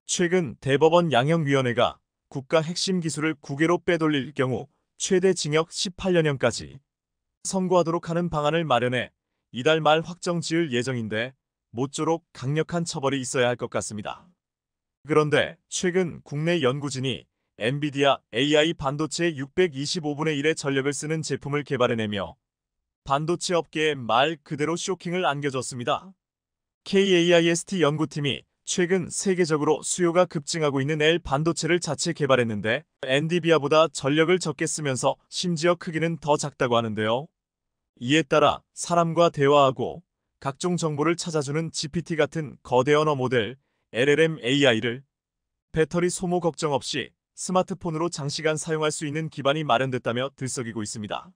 최근 대법원 양형위원회가 국가 핵심 기술을 국외로 빼돌릴 경우 최대 징역 18년형까지 선고하도록 하는 방안을 마련해 이달 말 확정 지을 예정인데 모쪼록 강력한 처벌이 있어야 할 것 같습니다. 그런데 최근 국내 연구진이 엔비디아 AI 반도체의 625분의 1의 전력을 쓰는 제품을 개발해내며 반도체 업계에 말 그대로 쇼킹을 안겨줬습니다. KAIST 연구팀이 최근 세계적으로 수요가 급증하고 있는 L 반도체를 자체 개발했는데 엔디비아보다 전력을 적게 쓰면서 심지어 크기는 더 작다고 하는데요. 이에 따라 사람과 대화하고 각종 정보를 찾아주는 GPT 같은 거대 언어 모델 LLM AI를 배터리 소모 걱정 없이 스마트폰으로 장시간 사용할 수 있는 기반이 마련됐다며 들썩이고 있습니다.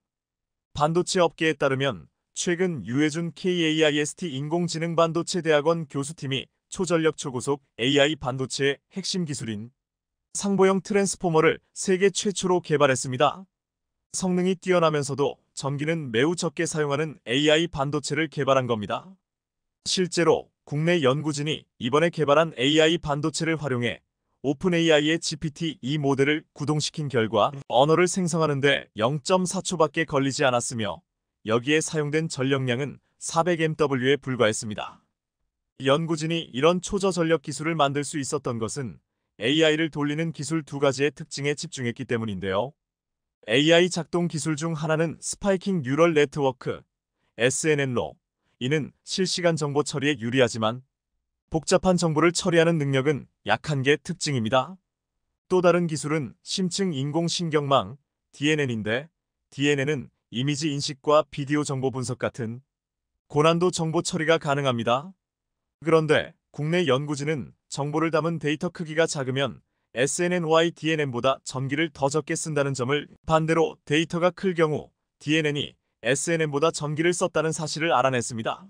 반도체 업계에 따르면 최근 유해준 KAIST 인공지능 반도체 대학원 교수팀이 초전력 초고속 AI 반도체의 핵심 기술인 상보형 트랜스포머를 세계 최초로 개발했습니다. 성능이 뛰어나면서도 전기는 매우 적게 사용하는 AI 반도체를 개발한 겁니다. 실제로 국내 연구진이 이번에 개발한 AI 반도체를 활용해 오픈AI의 GPT-2 모델을 구동시킨 결과 언어를 생성하는데 0.4초밖에 걸리지 않았으며 여기에 사용된 전력량은 400MW에 불과했습니다. 연구진이 이런 초저 전력 기술을 만들 수 있었던 것은 AI를 돌리는 기술 두 가지의 특징에 집중했기 때문인데요. AI 작동 기술 중 하나는 스파이킹 뉴럴 네트워크, SNN로 이는 실시간 정보 처리에 유리하지만 복잡한 정보를 처리하는 능력은 약한 게 특징입니다. 또 다른 기술은 심층 인공신경망, DNN인데 DNN은 이미지 인식과 비디오 정보 분석 같은 고난도 정보 처리가 가능합니다. 그런데 국내 연구진은 정보를 담은 데이터 크기가 작으면 SNNY DNN보다 전기를 더 적게 쓴다는 점을 반대로 데이터가 클 경우 DNN이 SNN보다 전기를 썼다는 사실을 알아냈습니다.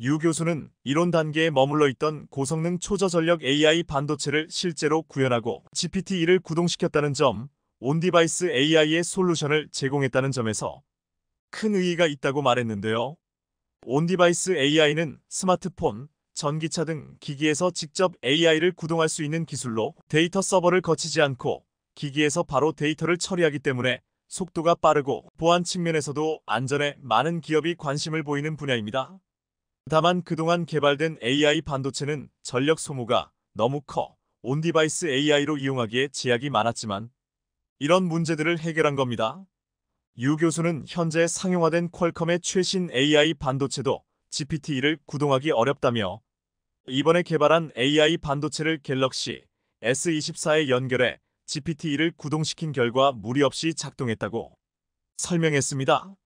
유 교수는 이론 단계에 머물러 있던 고성능 초저전력 AI 반도체를 실제로 구현하고 GPT-2를 구동시켰다는 점, 온디바이스 AI의 솔루션을 제공했다는 점에서 큰 의의가 있다고 말했는데요. 온디바이스 AI는 스마트폰, 전기차 등 기기에서 직접 AI를 구동할 수 있는 기술로 데이터 서버를 거치지 않고 기기에서 바로 데이터를 처리하기 때문에 속도가 빠르고 보안 측면에서도 안전에 많은 기업이 관심을 보이는 분야입니다. 다만 그동안 개발된 AI 반도체는 전력 소모가 너무 커 온디바이스 AI로 이용하기에 제약이 많았지만 이런 문제들을 해결한 겁니다. 유 교수는 현재 상용화된 퀄컴의 최신 AI 반도체도 GPT-1을 구동하기 어렵다며 이번에 개발한 AI 반도체를 갤럭시 S24에 연결해 GPT-1을 구동시킨 결과 무리 없이 작동했다고 설명했습니다.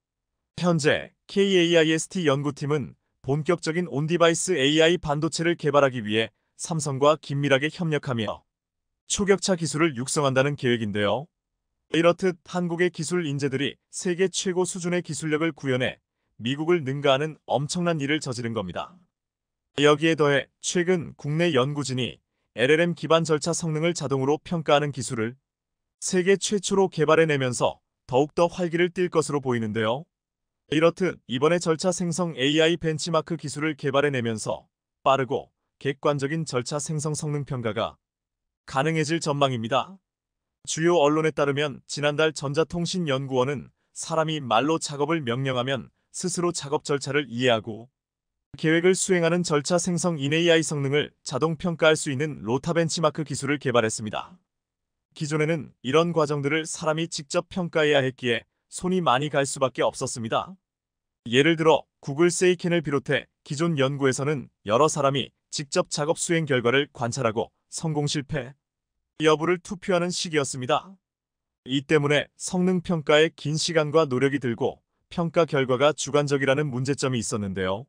현재 KAIST 연구팀은 본격적인 온디바이스 AI 반도체를 개발하기 위해 삼성과 긴밀하게 협력하며 초격차 기술을 육성한다는 계획인데요. 이렇듯 한국의 기술 인재들이 세계 최고 수준의 기술력을 구현해 미국을 능가하는 엄청난 일을 저지른 겁니다. 여기에 더해 최근 국내 연구진이 LLM 기반 절차 성능을 자동으로 평가하는 기술을 세계 최초로 개발해내면서 더욱더 활기를 띨 것으로 보이는데요. 이렇듯 이번에 절차 생성 AI 벤치마크 기술을 개발해내면서 빠르고 객관적인 절차 생성 성능 평가가 가능해질 전망입니다. 주요 언론에 따르면 지난달 전자통신연구원은 사람이 말로 작업을 명령하면 스스로 작업 절차를 이해하고 계획을 수행하는 절차 생성 인AI 성능을 자동 평가할 수 있는 로타 벤치마크 기술을 개발했습니다. 기존에는 이런 과정들을 사람이 직접 평가해야 했기에 손이 많이 갈 수밖에 없었습니다. 예를 들어 구글 세이켄을 비롯해 기존 연구에서는 여러 사람이 직접 작업 수행 결과를 관찰하고 성공 실패 여부를 투표하는 시기였습니다. 이 때문에 성능 평가에 긴 시간과 노력이 들고 평가 결과가 주관적이라는 문제점이 있었는데요.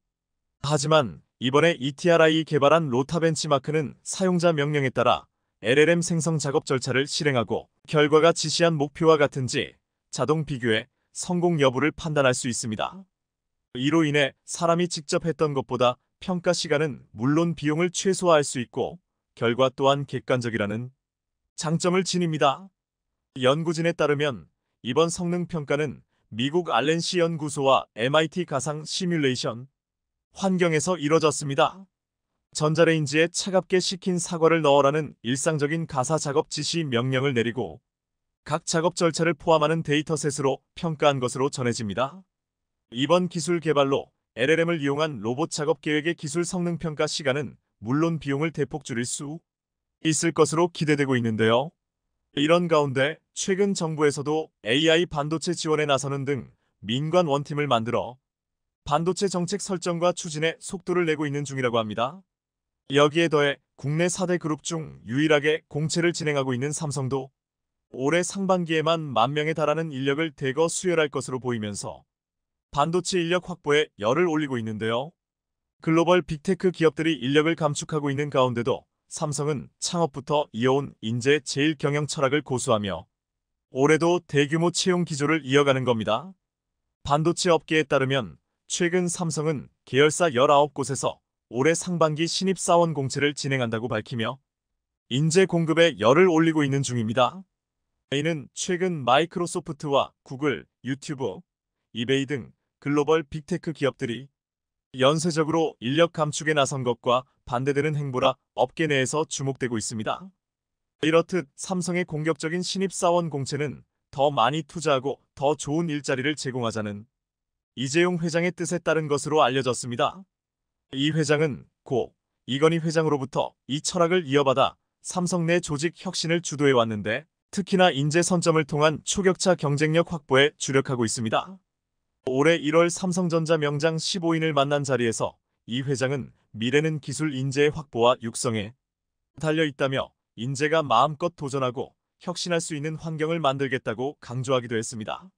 하지만 이번에 ETRI 개발한 로타 벤치마크는 사용자 명령에 따라 LLM 생성 작업 절차를 실행하고 결과가 지시한 목표와 같은지 자동 비교해 성공 여부를 판단할 수 있습니다. 이로 인해 사람이 직접 했던 것보다 평가 시간은 물론 비용을 최소화할 수 있고 결과 또한 객관적이라는 장점을 지닙니다. 연구진에 따르면 이번 성능 평가는 미국 알렌시 연구소와 MIT 가상 시뮬레이션 환경에서 이뤄졌습니다. 전자레인지에 차갑게 식힌 사과를 넣어라는 일상적인 가사 작업 지시 명령을 내리고 각 작업 절차를 포함하는 데이터셋으로 평가한 것으로 전해집니다. 이번 기술 개발로 LLM을 이용한 로봇 작업 계획의 기술 성능 평가 시간은 물론 비용을 대폭 줄일 수 있을 것으로 기대되고 있는데요. 이런 가운데 최근 정부에서도 AI 반도체 지원에 나서는 등 민관 원팀을 만들어 반도체 정책 설정과 추진에 속도를 내고 있는 중이라고 합니다. 여기에 더해 국내 4대 그룹 중 유일하게 공채를 진행하고 있는 삼성도 올해 상반기에만 만 명에 달하는 인력을 대거 수혈할 것으로 보이면서 반도체 인력 확보에 열을 올리고 있는데요. 글로벌 빅테크 기업들이 인력을 감축하고 있는 가운데도 삼성은 창업부터 이어온 인재 제일 경영 철학을 고수하며 올해도 대규모 채용 기조를 이어가는 겁니다. 반도체 업계에 따르면 최근 삼성은 계열사 19곳에서 올해 상반기 신입사원 공채를 진행한다고 밝히며 인재 공급에 열을 올리고 있는 중입니다. 이는 최근 마이크로소프트와 구글, 유튜브, 이베이 등 글로벌 빅테크 기업들이 연쇄적으로 인력 감축에 나선 것과 반대되는 행보라 업계 내에서 주목되고 있습니다. 이렇듯 삼성의 공격적인 신입사원 공채는 더 많이 투자하고 더 좋은 일자리를 제공하자는 이재용 회장의 뜻에 따른 것으로 알려졌습니다. 이 회장은 고 이건희 회장으로부터 이 철학을 이어받아 삼성 내 조직 혁신을 주도해왔는데 특히나 인재 선점을 통한 초격차 경쟁력 확보에 주력하고 있습니다. 올해 1월 삼성전자 명장 15인을 만난 자리에서 이 회장은 미래는 기술 인재의 확보와 육성에 달려 있다며 인재가 마음껏 도전하고 혁신할 수 있는 환경을 만들겠다고 강조하기도 했습니다.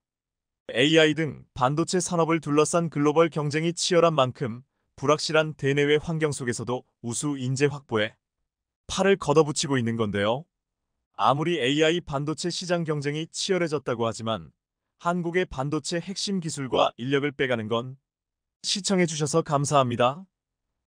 AI 등 반도체 산업을 둘러싼 글로벌 경쟁이 치열한 만큼 불확실한 대내외 환경 속에서도 우수 인재 확보에 팔을 걷어붙이고 있는 건데요. 아무리 AI 반도체 시장 경쟁이 치열해졌다고 하지만 한국의 반도체 핵심 기술과 인력을 빼가는 건 시청해주셔서 감사합니다.